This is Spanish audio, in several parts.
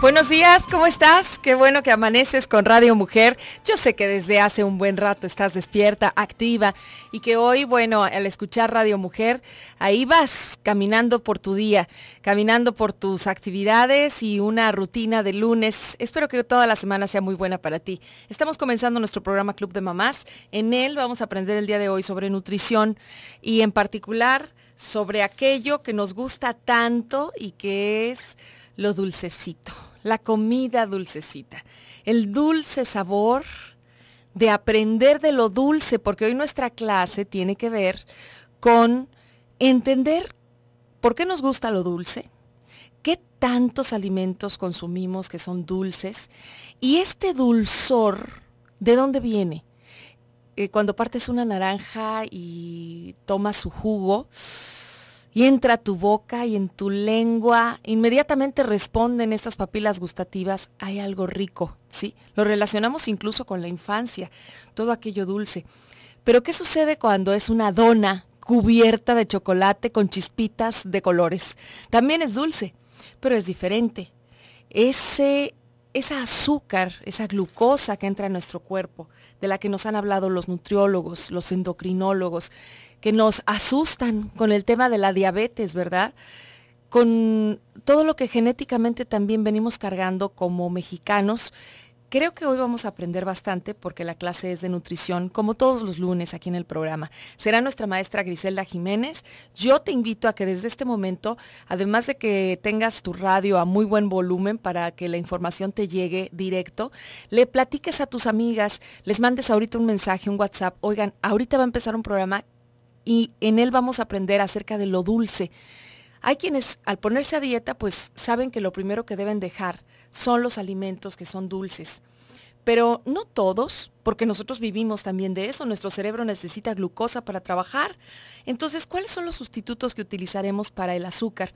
Buenos días, ¿cómo estás? Qué bueno que amaneces con Radio Mujer. Yo sé que desde hace un buen rato estás despierta, activa y que hoy, bueno, al escuchar Radio Mujer, ahí vas caminando por tu día, caminando por tus actividades y una rutina de lunes. Espero que toda la semana sea muy buena para ti. Estamos comenzando nuestro programa Club de Mamás. En él vamos a aprender el día de hoy sobre nutrición y en particular sobre aquello que nos gusta tanto y que es lo dulcecito la comida dulcecita, el dulce sabor de aprender de lo dulce, porque hoy nuestra clase tiene que ver con entender por qué nos gusta lo dulce, qué tantos alimentos consumimos que son dulces y este dulzor, ¿de dónde viene? Eh, cuando partes una naranja y tomas su jugo, y entra a tu boca y en tu lengua, inmediatamente responden estas papilas gustativas, hay algo rico, ¿sí? Lo relacionamos incluso con la infancia, todo aquello dulce. Pero ¿qué sucede cuando es una dona cubierta de chocolate con chispitas de colores? También es dulce, pero es diferente. Ese, esa azúcar, esa glucosa que entra en nuestro cuerpo, de la que nos han hablado los nutriólogos, los endocrinólogos, que nos asustan con el tema de la diabetes, ¿verdad? Con todo lo que genéticamente también venimos cargando como mexicanos. Creo que hoy vamos a aprender bastante porque la clase es de nutrición, como todos los lunes aquí en el programa. Será nuestra maestra Griselda Jiménez. Yo te invito a que desde este momento, además de que tengas tu radio a muy buen volumen para que la información te llegue directo, le platiques a tus amigas, les mandes ahorita un mensaje, un WhatsApp. Oigan, ahorita va a empezar un programa y en él vamos a aprender acerca de lo dulce. Hay quienes al ponerse a dieta pues saben que lo primero que deben dejar son los alimentos que son dulces. Pero no todos, porque nosotros vivimos también de eso, nuestro cerebro necesita glucosa para trabajar. Entonces, ¿cuáles son los sustitutos que utilizaremos para el azúcar?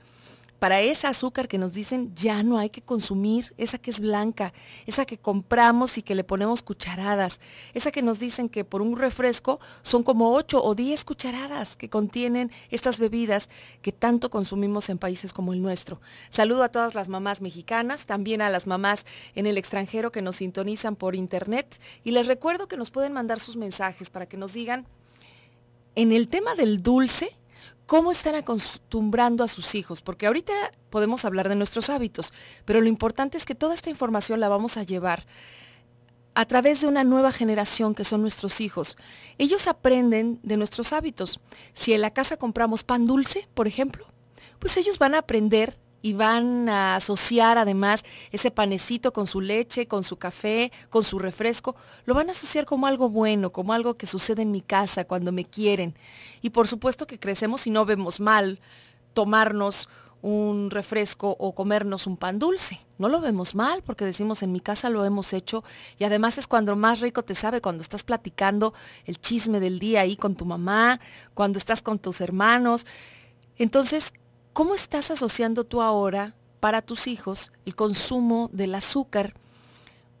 para esa azúcar que nos dicen ya no hay que consumir, esa que es blanca, esa que compramos y que le ponemos cucharadas, esa que nos dicen que por un refresco son como 8 o 10 cucharadas que contienen estas bebidas que tanto consumimos en países como el nuestro. Saludo a todas las mamás mexicanas, también a las mamás en el extranjero que nos sintonizan por internet y les recuerdo que nos pueden mandar sus mensajes para que nos digan en el tema del dulce, ¿Cómo están acostumbrando a sus hijos? Porque ahorita podemos hablar de nuestros hábitos, pero lo importante es que toda esta información la vamos a llevar a través de una nueva generación que son nuestros hijos. Ellos aprenden de nuestros hábitos. Si en la casa compramos pan dulce, por ejemplo, pues ellos van a aprender y van a asociar además ese panecito con su leche, con su café, con su refresco, lo van a asociar como algo bueno, como algo que sucede en mi casa cuando me quieren. Y por supuesto que crecemos y no vemos mal tomarnos un refresco o comernos un pan dulce. No lo vemos mal porque decimos en mi casa lo hemos hecho y además es cuando más rico te sabe, cuando estás platicando el chisme del día ahí con tu mamá, cuando estás con tus hermanos. Entonces, ¿Cómo estás asociando tú ahora para tus hijos el consumo del azúcar?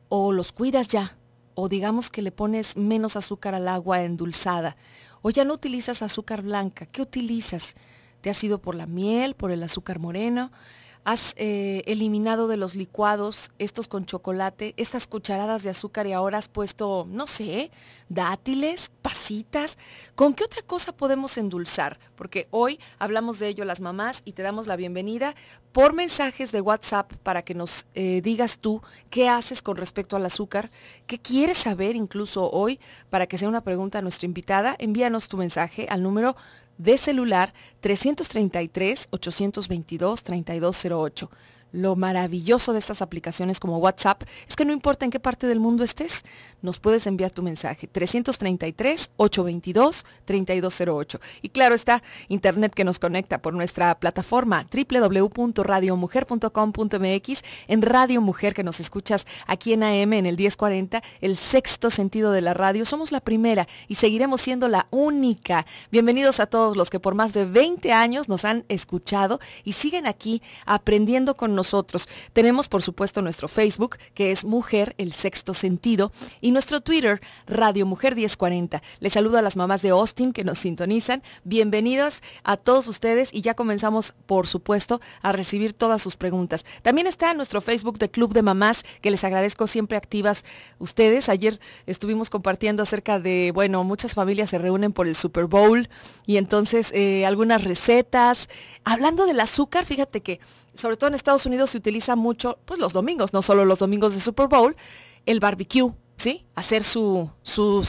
¿O los cuidas ya? ¿O digamos que le pones menos azúcar al agua endulzada? ¿O ya no utilizas azúcar blanca? ¿Qué utilizas? ¿Te has ido por la miel, por el azúcar moreno? Has eh, eliminado de los licuados estos con chocolate, estas cucharadas de azúcar y ahora has puesto, no sé, dátiles, pasitas. ¿Con qué otra cosa podemos endulzar? Porque hoy hablamos de ello las mamás y te damos la bienvenida por mensajes de WhatsApp para que nos eh, digas tú qué haces con respecto al azúcar, qué quieres saber incluso hoy para que sea una pregunta a nuestra invitada. Envíanos tu mensaje al número de celular 333-822-3208 lo maravilloso de estas aplicaciones como WhatsApp es que no importa en qué parte del mundo estés, nos puedes enviar tu mensaje 333-822-3208. Y claro está, Internet que nos conecta por nuestra plataforma www.radiomujer.com.mx en Radio Mujer que nos escuchas aquí en AM en el 1040, el sexto sentido de la radio. Somos la primera y seguiremos siendo la única. Bienvenidos a todos los que por más de 20 años nos han escuchado y siguen aquí aprendiendo con nosotros tenemos, por supuesto, nuestro Facebook, que es Mujer el Sexto Sentido, y nuestro Twitter, Radio Mujer 1040. Les saludo a las mamás de Austin que nos sintonizan. Bienvenidas a todos ustedes y ya comenzamos, por supuesto, a recibir todas sus preguntas. También está nuestro Facebook de Club de Mamás, que les agradezco siempre activas ustedes. Ayer estuvimos compartiendo acerca de, bueno, muchas familias se reúnen por el Super Bowl y entonces eh, algunas recetas. Hablando del azúcar, fíjate que sobre todo en Estados Unidos se utiliza mucho, pues los domingos, no solo los domingos de Super Bowl, el barbecue, ¿sí? Hacer su, su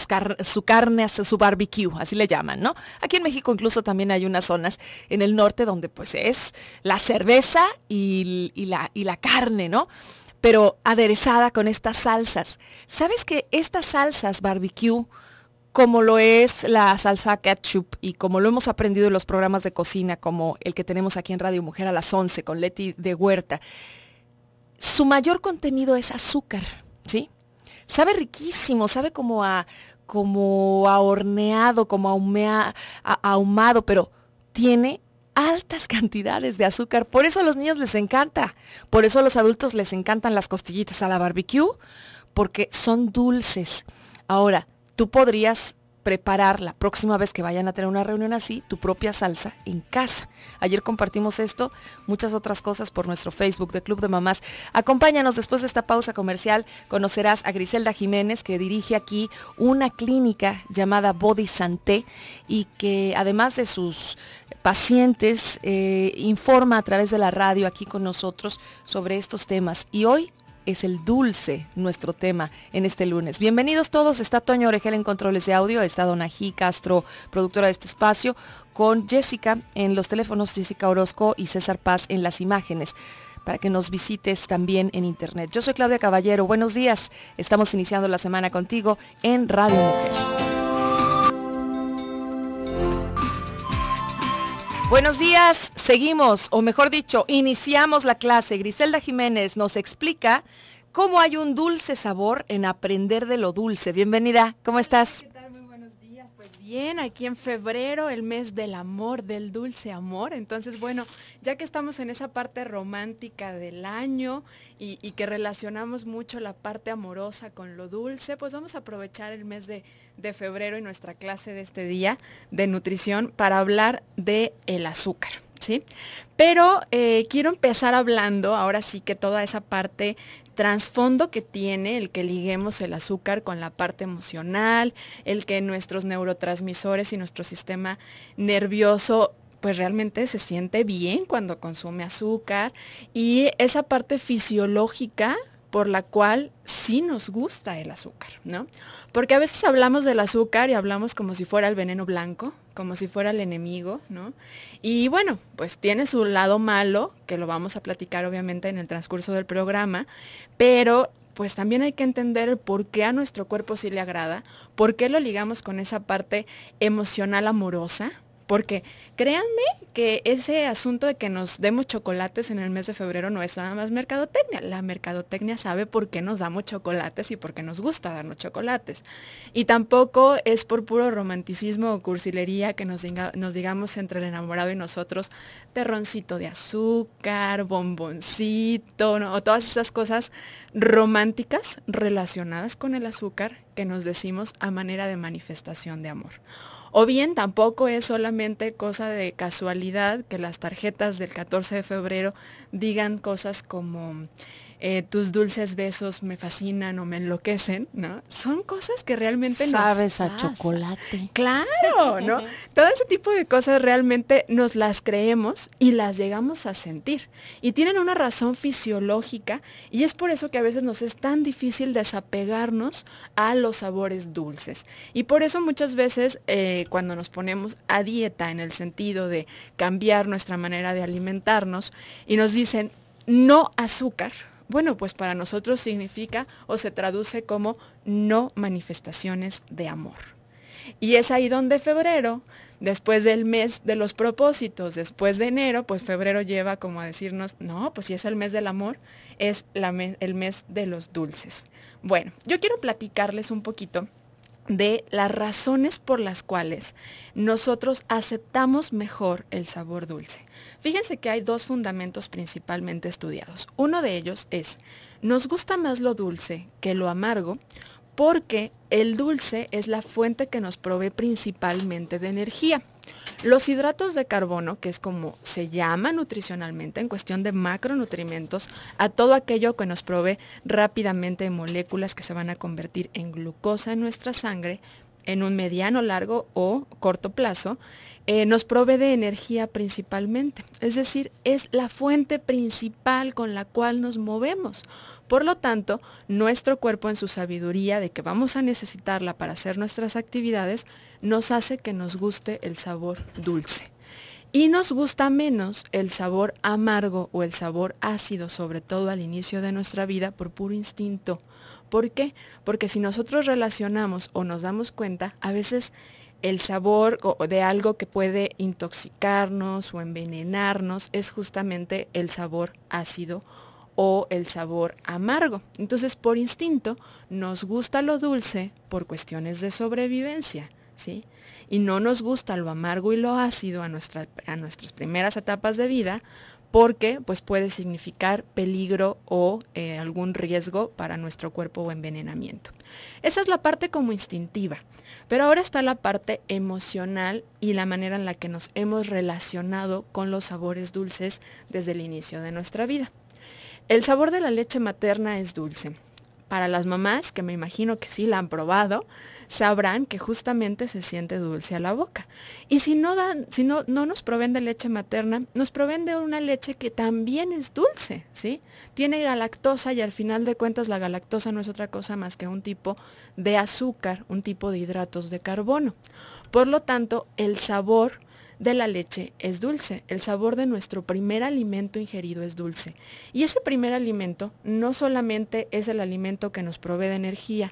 carne, hacer su barbecue, así le llaman, ¿no? Aquí en México incluso también hay unas zonas en el norte donde pues es la cerveza y, la, y la carne, ¿no? Pero aderezada con estas salsas. ¿Sabes que estas salsas barbecue como lo es la salsa ketchup y como lo hemos aprendido en los programas de cocina, como el que tenemos aquí en Radio Mujer a las 11 con Leti de Huerta, su mayor contenido es azúcar, ¿sí? Sabe riquísimo, sabe como a, como a horneado, como a, ahumado, pero tiene altas cantidades de azúcar. Por eso a los niños les encanta, por eso a los adultos les encantan las costillitas a la barbecue, porque son dulces. Ahora, tú podrías preparar la próxima vez que vayan a tener una reunión así, tu propia salsa en casa. Ayer compartimos esto, muchas otras cosas por nuestro Facebook de Club de Mamás. Acompáñanos después de esta pausa comercial, conocerás a Griselda Jiménez que dirige aquí una clínica llamada Body Santé y que además de sus pacientes eh, informa a través de la radio aquí con nosotros sobre estos temas. Y hoy es el dulce nuestro tema en este lunes. Bienvenidos todos, está Toño Orejel en controles de audio, está Donají Castro, productora de este espacio, con Jessica en los teléfonos, Jessica Orozco y César Paz en las imágenes para que nos visites también en internet. Yo soy Claudia Caballero, buenos días, estamos iniciando la semana contigo en Radio Mujer. Buenos días, seguimos, o mejor dicho, iniciamos la clase. Griselda Jiménez nos explica cómo hay un dulce sabor en aprender de lo dulce. Bienvenida, ¿cómo estás? Pues bien, aquí en febrero, el mes del amor, del dulce amor. Entonces, bueno, ya que estamos en esa parte romántica del año y, que relacionamos mucho la parte amorosa con lo dulce, pues vamos a aprovechar el mes de, febrero y nuestra clase de este día de nutrición para hablar de el azúcar. ¿Sí? Pero eh, quiero empezar hablando ahora sí que toda esa parte trasfondo que tiene el que liguemos el azúcar con la parte emocional, el que nuestros neurotransmisores y nuestro sistema nervioso pues realmente se siente bien cuando consume azúcar y esa parte fisiológica por la cual sí nos gusta el azúcar, ¿no? Porque a veces hablamos del azúcar y hablamos como si fuera el veneno blanco, como si fuera el enemigo, ¿no? Y bueno, pues tiene su lado malo, que lo vamos a platicar obviamente en el transcurso del programa, pero pues también hay que entender por qué a nuestro cuerpo sí le agrada, por qué lo ligamos con esa parte emocional amorosa, porque créanme que ese asunto de que nos demos chocolates en el mes de febrero no es nada más mercadotecnia. La mercadotecnia sabe por qué nos damos chocolates y por qué nos gusta darnos chocolates. Y tampoco es por puro romanticismo o cursilería que nos, digamos entre el enamorado y nosotros terroncito de azúcar, bomboncito, o todas esas cosas románticas relacionadas con el azúcar que nos decimos a manera de manifestación de amor. O bien tampoco es solamente cosa de casualidad que las tarjetas del 14 de febrero digan cosas como eh, tus dulces besos me fascinan o me enloquecen, ¿no? Son cosas que realmente Sabes nos... Sabes a chocolate. Claro, ¿no? Todo ese tipo de cosas realmente nos las creemos y las llegamos a sentir. Y tienen una razón fisiológica y es por eso que a veces nos es tan difícil desapegarnos a los sabores dulces. Y por eso muchas veces eh, cuando nos ponemos a dieta en el sentido de cambiar nuestra manera de alimentarnos y nos dicen no azúcar, bueno, pues para nosotros significa o se traduce como no manifestaciones de amor. Y es ahí donde febrero, después del mes de los propósitos, después de enero, pues febrero lleva como a decirnos, no, pues si es el mes del amor, es la el mes de los dulces. Bueno, yo quiero platicarles un poquito de las razones por las cuales nosotros aceptamos mejor el sabor dulce. Fíjense que hay dos fundamentos principalmente estudiados. Uno de ellos es, nos gusta más lo dulce que lo amargo porque el dulce es la fuente que nos provee principalmente de energía. Los hidratos de carbono, que es como se llama nutricionalmente en cuestión de macronutrimentos, a todo aquello que nos provee rápidamente moléculas que se van a convertir en glucosa en nuestra sangre, en un mediano, largo o corto plazo, eh, nos provee de energía principalmente. Es decir, es la fuente principal con la cual nos movemos. Por lo tanto, nuestro cuerpo en su sabiduría de que vamos a necesitarla para hacer nuestras actividades, nos hace que nos guste el sabor dulce. Y nos gusta menos el sabor amargo o el sabor ácido, sobre todo al inicio de nuestra vida, por puro instinto ¿Por qué? Porque si nosotros relacionamos o nos damos cuenta, a veces el sabor de algo que puede intoxicarnos o envenenarnos es justamente el sabor ácido o el sabor amargo. Entonces, por instinto, nos gusta lo dulce por cuestiones de sobrevivencia, ¿sí? Y no nos gusta lo amargo y lo ácido a, a nuestras primeras etapas de vida porque pues puede significar peligro o eh, algún riesgo para nuestro cuerpo o envenenamiento. Esa es la parte como instintiva, pero ahora está la parte emocional y la manera en la que nos hemos relacionado con los sabores dulces desde el inicio de nuestra vida. El sabor de la leche materna es dulce. Para las mamás, que me imagino que sí la han probado, sabrán que justamente se siente dulce a la boca. Y si no, dan, si no, no nos proveen de leche materna, nos proveen de una leche que también es dulce, ¿sí? Tiene galactosa y al final de cuentas la galactosa no es otra cosa más que un tipo de azúcar, un tipo de hidratos de carbono. Por lo tanto, el sabor de la leche es dulce, el sabor de nuestro primer alimento ingerido es dulce. Y ese primer alimento no solamente es el alimento que nos provee de energía,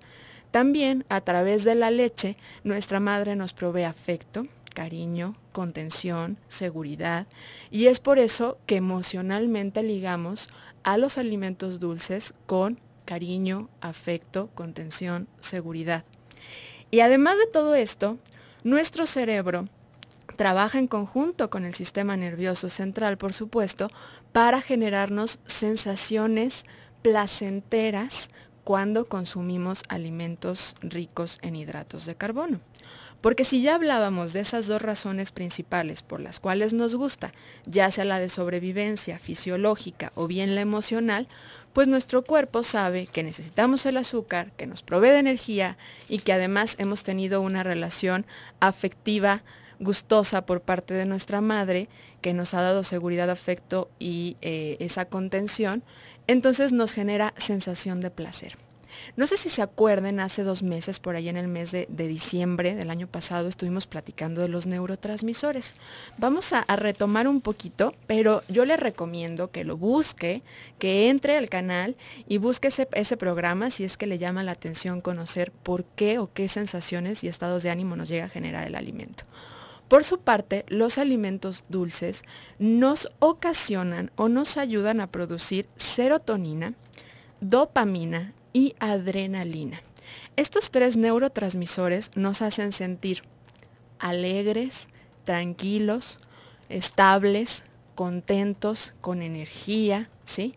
también a través de la leche nuestra madre nos provee afecto, cariño, contención, seguridad. Y es por eso que emocionalmente ligamos a los alimentos dulces con cariño, afecto, contención, seguridad. Y además de todo esto, nuestro cerebro trabaja en conjunto con el sistema nervioso central, por supuesto, para generarnos sensaciones placenteras cuando consumimos alimentos ricos en hidratos de carbono. Porque si ya hablábamos de esas dos razones principales por las cuales nos gusta, ya sea la de sobrevivencia fisiológica o bien la emocional, pues nuestro cuerpo sabe que necesitamos el azúcar, que nos provee de energía y que además hemos tenido una relación afectiva gustosa por parte de nuestra madre, que nos ha dado seguridad, afecto y eh, esa contención, entonces nos genera sensación de placer. No sé si se acuerden, hace dos meses, por ahí en el mes de, diciembre del año pasado, estuvimos platicando de los neurotransmisores. Vamos a, retomar un poquito, pero yo les recomiendo que lo busque, que entre al canal y busque ese programa si es que le llama la atención conocer por qué o qué sensaciones y estados de ánimo nos llega a generar el alimento. Por su parte, los alimentos dulces nos ocasionan o nos ayudan a producir serotonina, dopamina y adrenalina. Estos tres neurotransmisores nos hacen sentir alegres, tranquilos, estables, contentos, con energía, ¿sí?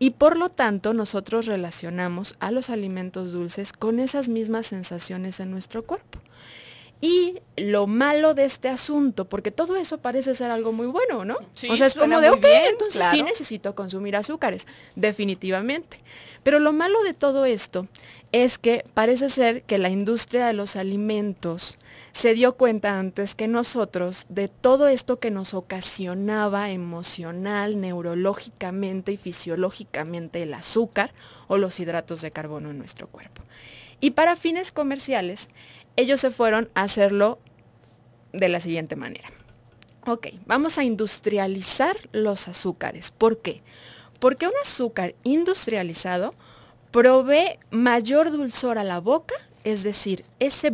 Y por lo tanto nosotros relacionamos a los alimentos dulces con esas mismas sensaciones en nuestro cuerpo. Y lo malo de este asunto, porque todo eso parece ser algo muy bueno, ¿no? Sí, o sea, es como de, ok, entonces sí necesito consumir azúcares, definitivamente. Pero lo malo de todo esto es que parece ser que la industria de los alimentos se dio cuenta antes que nosotros de todo esto que nos ocasionaba emocional, neurológicamente y fisiológicamente el azúcar o los hidratos de carbono en nuestro cuerpo. Y para fines comerciales, ellos se fueron a hacerlo de la siguiente manera. Ok, vamos a industrializar los azúcares. ¿Por qué? Porque un azúcar industrializado provee mayor dulzor a la boca, es decir, ese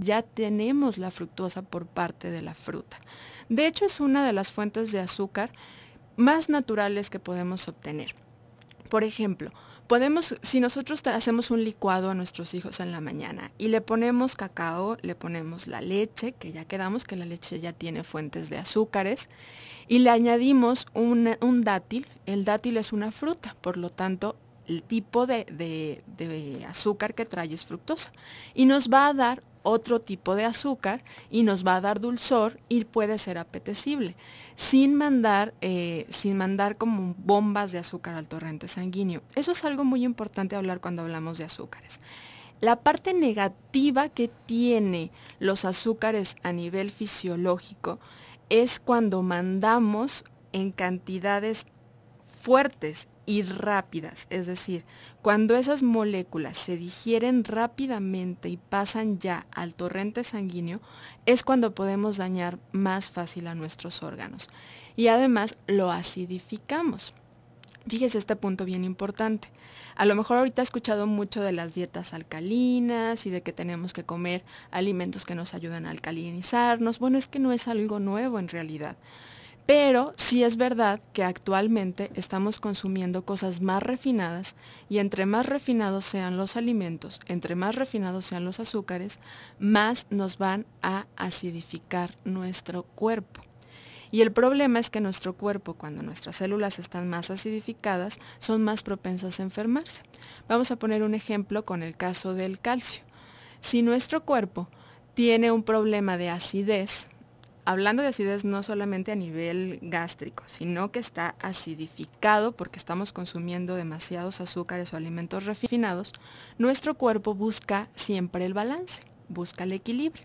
ya tenemos la fructosa por parte de la fruta. De hecho, es una de las fuentes de azúcar más naturales que podemos obtener. Por ejemplo, podemos, si nosotros hacemos un licuado a nuestros hijos en la mañana y le ponemos cacao, le ponemos la leche, que ya quedamos que la leche ya tiene fuentes de azúcares, y le añadimos un, dátil, el dátil es una fruta, por lo tanto el tipo de, de, de azúcar que trae es fructosa, y nos va a dar otro tipo de azúcar y nos va a dar dulzor y puede ser apetecible, sin mandar, eh, sin mandar como bombas de azúcar al torrente sanguíneo. Eso es algo muy importante hablar cuando hablamos de azúcares. La parte negativa que tiene los azúcares a nivel fisiológico es cuando mandamos en cantidades fuertes y rápidas, es decir, cuando esas moléculas se digieren rápidamente y pasan ya al torrente sanguíneo, es cuando podemos dañar más fácil a nuestros órganos. Y además lo acidificamos. Fíjese este punto bien importante. A lo mejor ahorita ha escuchado mucho de las dietas alcalinas y de que tenemos que comer alimentos que nos ayudan a alcalinizarnos. Bueno, es que no es algo nuevo en realidad. Pero sí es verdad que actualmente estamos consumiendo cosas más refinadas y entre más refinados sean los alimentos, entre más refinados sean los azúcares, más nos van a acidificar nuestro cuerpo. Y el problema es que nuestro cuerpo, cuando nuestras células están más acidificadas, son más propensas a enfermarse. Vamos a poner un ejemplo con el caso del calcio. Si nuestro cuerpo tiene un problema de acidez, hablando de acidez no solamente a nivel gástrico, sino que está acidificado porque estamos consumiendo demasiados azúcares o alimentos refinados, nuestro cuerpo busca siempre el balance, busca el equilibrio.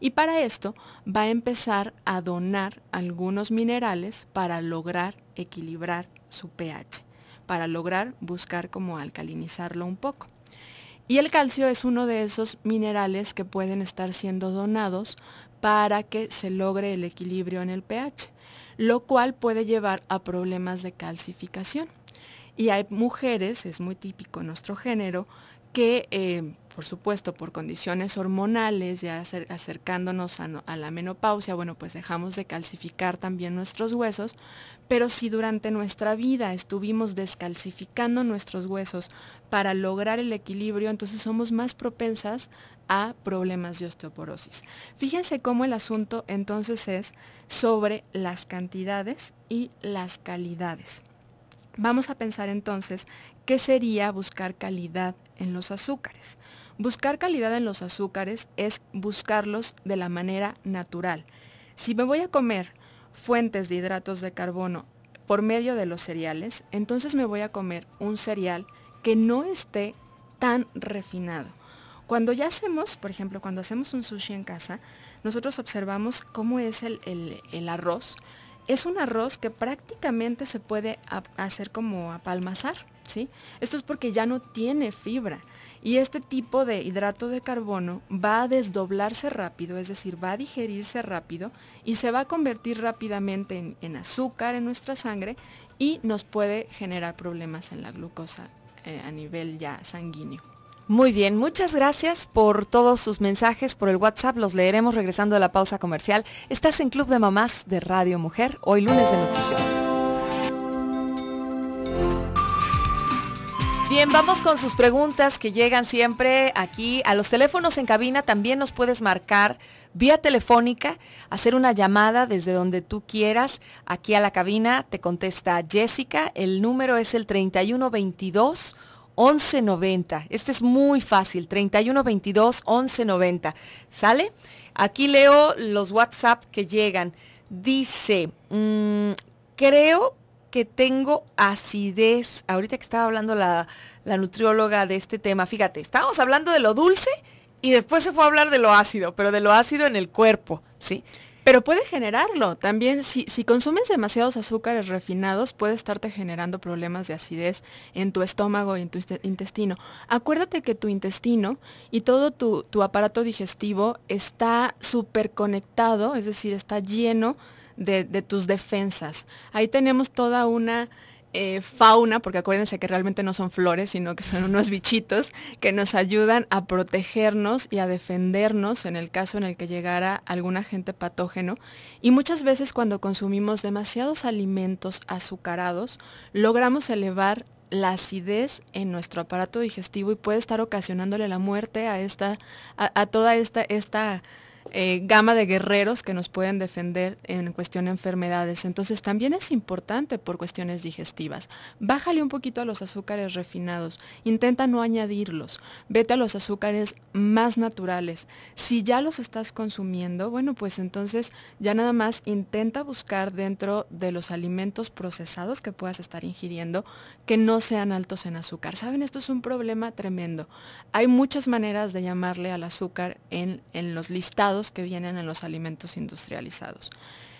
Y para esto va a empezar a donar algunos minerales para lograr equilibrar su pH, para lograr buscar como alcalinizarlo un poco. Y el calcio es uno de esos minerales que pueden estar siendo donados para que se logre el equilibrio en el pH, lo cual puede llevar a problemas de calcificación. Y hay mujeres, es muy típico nuestro género, que eh, por supuesto por condiciones hormonales, ya acercándonos a, la menopausia, bueno, pues dejamos de calcificar también nuestros huesos, pero si durante nuestra vida estuvimos descalcificando nuestros huesos para lograr el equilibrio, entonces somos más propensas a problemas de osteoporosis. Fíjense cómo el asunto entonces es sobre las cantidades y las calidades. Vamos a pensar entonces qué sería buscar calidad en los azúcares. Buscar calidad en los azúcares es buscarlos de la manera natural. Si me voy a comer fuentes de hidratos de carbono por medio de los cereales, entonces me voy a comer un cereal que no esté tan refinado cuando ya hacemos, por ejemplo, cuando hacemos un sushi en casa, nosotros observamos cómo es el, arroz. Es un arroz que prácticamente se puede hacer como apalmazar, ¿sí? Esto es porque ya no tiene fibra. Y este tipo de hidrato de carbono va a desdoblarse rápido, es decir, va a digerirse rápido y se va a convertir rápidamente en, azúcar en nuestra sangre y nos puede generar problemas en la glucosa eh, a nivel ya sanguíneo. Muy bien, muchas gracias por todos sus mensajes, por el WhatsApp, los leeremos regresando a la pausa comercial. Estás en Club de Mamás de Radio Mujer, hoy lunes de nutrición. Bien, vamos con sus preguntas que llegan siempre aquí a los teléfonos en cabina. También nos puedes marcar vía telefónica, hacer una llamada desde donde tú quieras. Aquí a la cabina te contesta Jessica. El número es el 3122. 1190. Este es muy fácil, 3122 1190. ¿Sale? Aquí leo los WhatsApp que llegan. Dice, mm, creo que tengo acidez. Ahorita que estaba hablando la, la nutrióloga de este tema, fíjate, estábamos hablando de lo dulce y después se fue a hablar de lo ácido, pero de lo ácido en el cuerpo, ¿sí? Pero puede generarlo también. Si, consumes demasiados azúcares refinados, puede estarte generando problemas de acidez en tu estómago y en tu intestino. Acuérdate que tu intestino y todo tu, aparato digestivo está súper conectado, es decir, está lleno de, de tus defensas. Ahí tenemos toda una eh, fauna, porque acuérdense que realmente no son flores, sino que son unos bichitos que nos ayudan a protegernos y a defendernos en el caso en el que llegara algún agente patógeno. Y muchas veces cuando consumimos demasiados alimentos azucarados, logramos elevar la acidez en nuestro aparato digestivo y puede estar ocasionándole la muerte a esta, toda esta, esta eh, gama de guerreros que nos pueden defender en cuestión de enfermedades. Entonces también es importante por cuestiones digestivas. Bájale un poquito a los azúcares refinados, intenta no añadirlos, vete a los azúcares más naturales. Si ya los estás consumiendo, bueno, pues entonces ya nada más intenta buscar dentro de los alimentos procesados que puedas estar ingiriendo que no sean altos en azúcar. Saben, esto es un problema tremendo. Hay muchas maneras de llamarle al azúcar en, en los listados que vienen en los alimentos industrializados.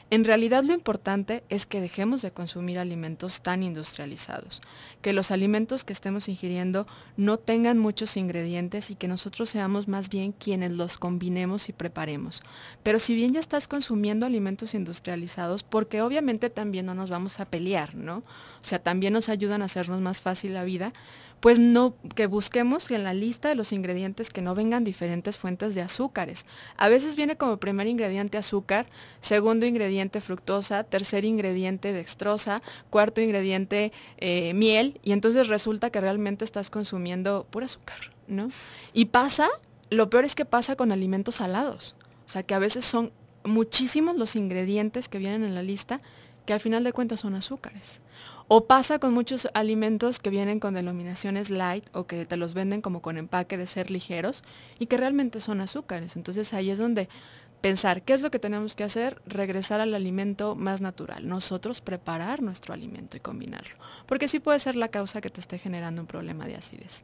En realidad lo importante es que dejemos de consumir alimentos tan industrializados, que los alimentos que estemos ingiriendo no tengan muchos ingredientes y que nosotros seamos más bien quienes los combinemos y preparemos. Pero si bien ya estás consumiendo alimentos industrializados, porque obviamente también no nos vamos a pelear, ¿no? O sea, también nos ayudan a hacernos más fácil la vida, pues no, que busquemos en la lista de los ingredientes que no vengan diferentes fuentes de azúcares. A veces viene como primer ingrediente azúcar, segundo ingrediente fructosa, tercer ingrediente dextrosa, cuarto ingrediente eh, miel, y entonces resulta que realmente estás consumiendo pura azúcar, ¿no? Y pasa, lo peor es que pasa con alimentos salados, o sea que a veces son muchísimos los ingredientes que vienen en la lista que al final de cuentas son azúcares. O pasa con muchos alimentos que vienen con denominaciones light o que te los venden como con empaque de ser ligeros y que realmente son azúcares. Entonces ahí es donde pensar qué es lo que tenemos que hacer, regresar al alimento más natural, nosotros preparar nuestro alimento y combinarlo, porque sí puede ser la causa que te esté generando un problema de acidez.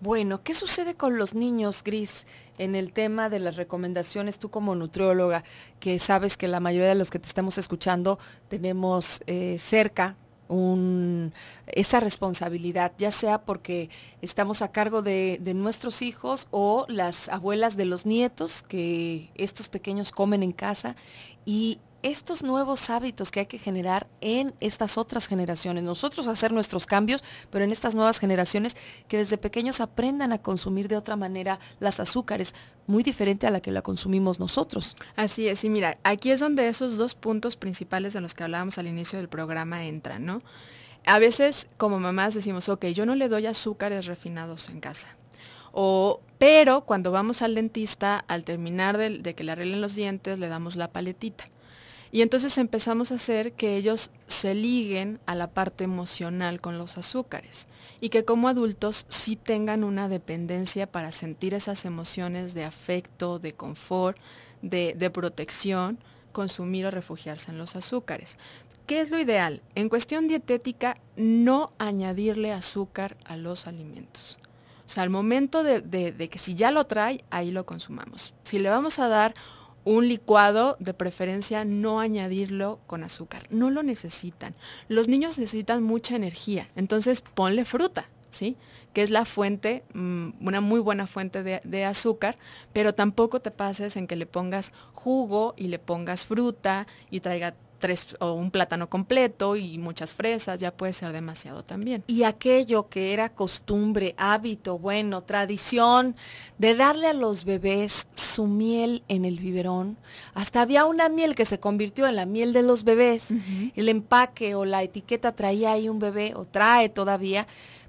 Bueno, ¿qué sucede con los niños, Gris, en el tema de las recomendaciones? Tú como nutrióloga, que sabes que la mayoría de los que te estamos escuchando tenemos eh, cerca esa responsabilidad, ya sea porque estamos a cargo de, de, nuestros hijos o las abuelas de los nietos que estos pequeños comen en casa y estos nuevos hábitos que hay que generar en estas otras generaciones, nosotros hacer nuestros cambios, pero en estas nuevas generaciones que desde pequeños aprendan a consumir de otra manera las azúcares, muy diferente a la que la consumimos nosotros. Así es, y mira, aquí es donde esos dos puntos principales de los que hablábamos al inicio del programa entran, ¿no? A veces como mamás decimos, ok, yo no le doy azúcares refinados en casa. O, pero cuando vamos al dentista, al terminar de, de que le arreglen los dientes, le damos la paletita. Y entonces empezamos a hacer que ellos se liguen a la parte emocional con los azúcares y que como adultos sí tengan una dependencia para sentir esas emociones de afecto, de confort, de, protección, consumir o refugiarse en los azúcares. ¿Qué es lo ideal? En cuestión dietética, no añadirle azúcar a los alimentos. O sea, al momento de, que si ya lo trae, ahí lo consumamos. Si le vamos a dar un licuado, de preferencia no añadirlo con azúcar. No lo necesitan. Los niños necesitan mucha energía, entonces ponle fruta, ¿sí? Que es la fuente, mm, una muy buena fuente de, de azúcar, pero tampoco te pases en que le pongas jugo y le pongas fruta y traiga tres o un plátano completo y muchas fresas, ya puede ser demasiado también. Y aquello que era costumbre, hábito, bueno, tradición de darle a los bebés su miel en el biberón, hasta había una miel que se convirtió en la miel de los bebés, el empaque o la etiqueta traía ahí un bebé o trae todavía,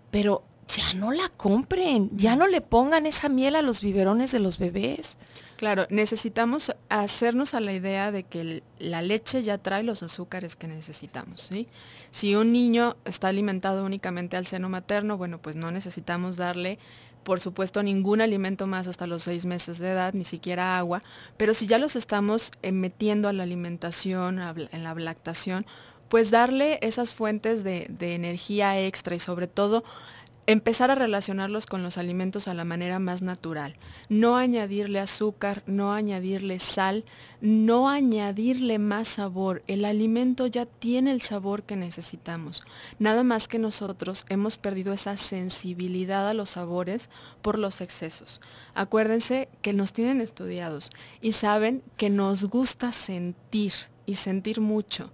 pero ya no la compren, ya no le pongan esa miel a los biberones de los bebés. Claro, necesitamos hacernos a la idea de que la leche ya trae los azúcares que necesitamos. Si un niño está alimentado únicamente al seno materno, bueno, pues no necesitamos darle por supuesto ningún alimento más hasta los seis meses de edad, ni siquiera agua, pero si ya los estamos eh, metiendo a la alimentación, en la lactación, pues darle esas fuentes de, de energía extra y sobre todo empezar a relacionarlos con los alimentos a la manera más natural. No añadirle azúcar, no añadirle sal, no añadirle más sabor. El alimento ya tiene el sabor que necesitamos. Nada más que nosotros hemos perdido esa sensibilidad a los sabores por los excesos. Acuérdense que nos tienen estudiados y saben que nos gusta sentir y sentir mucho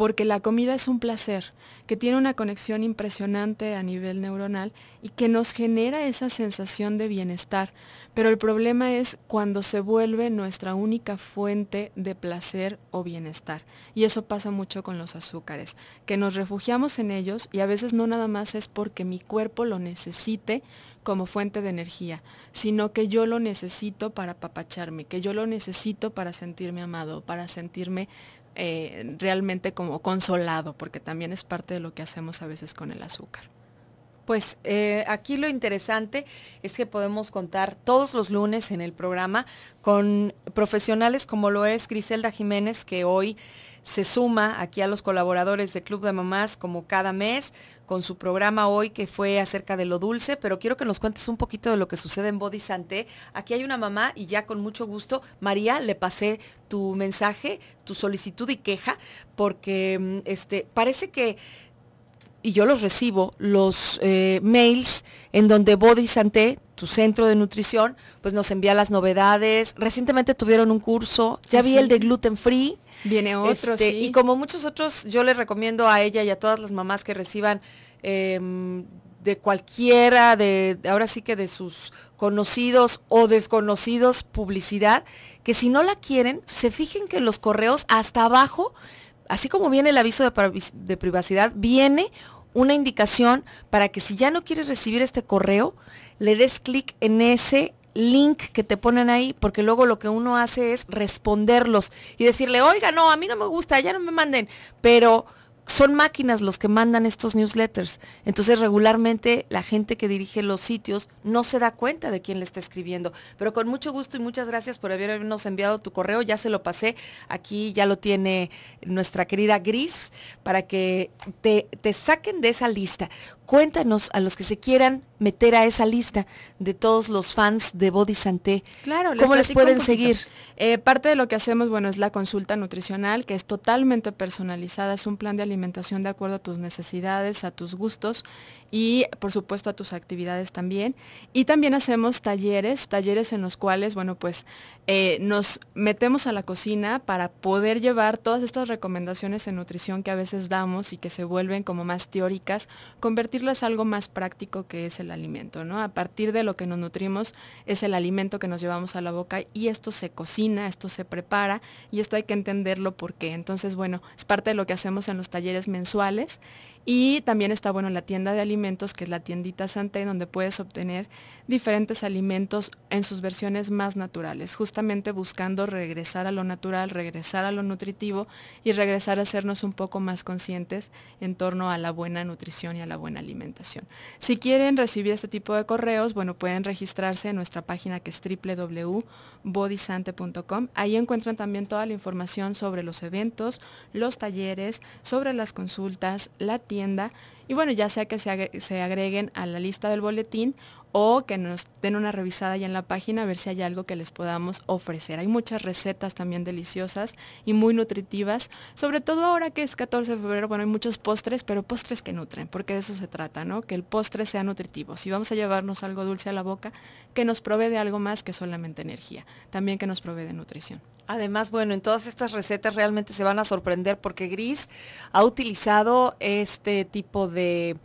porque la comida es un placer, que tiene una conexión impresionante a nivel neuronal y que nos genera esa sensación de bienestar. Pero el problema es cuando se vuelve nuestra única fuente de placer o bienestar. Y eso pasa mucho con los azúcares, que nos refugiamos en ellos y a veces no nada más es porque mi cuerpo lo necesite como fuente de energía, sino que yo lo necesito para papacharme, que yo lo necesito para sentirme amado, para sentirme eh, realmente como consolado, porque también es parte de lo que hacemos a veces con el azúcar. Pues eh, aquí lo interesante es que podemos contar todos los lunes en el programa con profesionales como lo es Griselda Jiménez, que hoy se suma aquí a los colaboradores de Club de Mamás como cada mes con su programa hoy que fue acerca de lo dulce, pero quiero que nos cuentes un poquito de lo que sucede en Body Santé. Aquí hay una mamá y ya con mucho gusto, María, le pasé tu mensaje, tu solicitud y queja, porque mm, este, parece que y yo los recibo, los eh, mails en donde Body Santé, tu centro de nutrición, pues nos envía las novedades. Recientemente tuvieron un curso, ya vi ah, el de gluten free. Viene otro, este, sí. Y como muchos otros, yo le recomiendo a ella y a todas las mamás que reciban em, de cualquiera, de ahora sí que de sus conocidos o desconocidos publicidad, que si no la quieren, se fijen que los correos hasta abajo, así como viene el aviso de, de privacidad, viene una indicación para que si ya no quieres recibir este correo, le des clic en ese link que te ponen ahí, porque luego lo que uno hace es responderlos y decirle, oiga, no, a mí no me gusta, ya no me manden, pero son máquinas los que mandan estos newsletters. Entonces regularmente la gente que dirige los sitios no se da cuenta de quién le está escribiendo. Pero con mucho gusto y muchas gracias por habernos enviado tu correo. Ya se lo pasé. Aquí ya lo tiene nuestra querida Gris para que te, te saquen de esa lista. Cuéntanos a los que se quieran meter a esa lista de todos los fans de Body Santé. Claro, ¿cómo les, pueden seguir? Eh, parte de lo que hacemos, bueno, es la consulta nutricional, que es totalmente personalizada, es un plan de alimentación de acuerdo a tus necesidades, a tus gustos y por supuesto a tus actividades también. Y también hacemos talleres, talleres en los cuales, bueno, pues eh, nos metemos a la cocina para poder llevar todas estas recomendaciones en nutrición que a veces damos y que se vuelven como más teóricas, convertirlas a algo más práctico que es el alimento, ¿no? A partir de lo que nos nutrimos es el alimento que nos llevamos a la boca y esto se cocina, esto se prepara y esto hay que entenderlo por qué. Entonces, bueno, es parte de lo que hacemos en los talleres mensuales y también está, bueno, la tienda de alimentos, que es la tiendita Sante, donde puedes obtener diferentes alimentos en sus versiones más naturales, justamente buscando regresar a lo natural, regresar a lo nutritivo y regresar a hacernos un poco más conscientes en torno a la buena nutrición y a la buena alimentación. Si quieren recibir este tipo de correos, bueno, pueden registrarse en nuestra página que es www.bodysante.com. Ahí encuentran también toda la información sobre los eventos, los talleres, sobre las consultas, la tienda y bueno, ya sea que se, agreguen a la lista del boletín o que nos den una revisada ya en la página a ver si hay algo que les podamos ofrecer. Hay muchas recetas también deliciosas y muy nutritivas, sobre todo ahora que es 14 de febrero, bueno, hay muchos postres, pero postres que nutren, porque de eso se trata, ¿no? Que el postre sea nutritivo. Si vamos a llevarnos algo dulce a la boca, que nos provee de algo más que solamente energía, también que nos provee de nutrición. Además, bueno, en todas estas recetas realmente se van a sorprender porque Gris ha utilizado este tipo de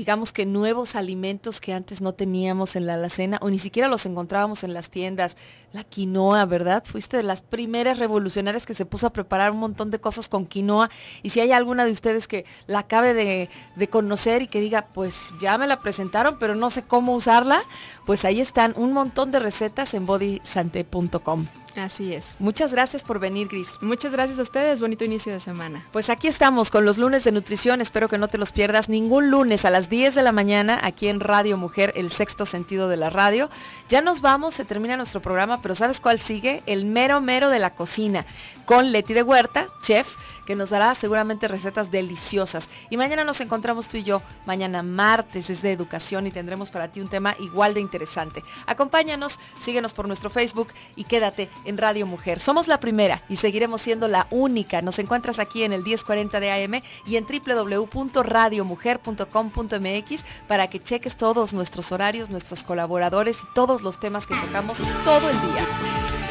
digamos que nuevos alimentos que antes no teníamos en la alacena o ni siquiera los encontrábamos en las tiendas. La quinoa, ¿verdad? Fuiste de las primeras revolucionarias que se puso a preparar un montón de cosas con quinoa. Y si hay alguna de ustedes que la acabe de, de conocer y que diga, pues ya me la presentaron, pero no sé cómo usarla, pues ahí están un montón de recetas en bodysante.com. Así es. Muchas gracias por venir, Gris. Muchas gracias a ustedes. Bonito inicio de semana. Pues aquí estamos con los lunes de nutrición. Espero que no te los pierdas ningún lunes a las 10 de la mañana aquí en Radio Mujer, el sexto sentido de la radio. Ya nos vamos, se termina nuestro programa, pero ¿sabes cuál sigue? El mero mero de la cocina con Leti de Huerta, chef que nos dará seguramente recetas deliciosas. Y mañana nos encontramos tú y yo. Mañana martes es de educación y tendremos para ti un tema igual de interesante. Acompáñanos, síguenos por nuestro Facebook y quédate en Radio Mujer. Somos la primera y seguiremos siendo la única. Nos encuentras aquí en el 1040 de AM y en www.radiomujer.com.mx para que cheques todos nuestros horarios, nuestros colaboradores y todos los temas que tocamos todo el día.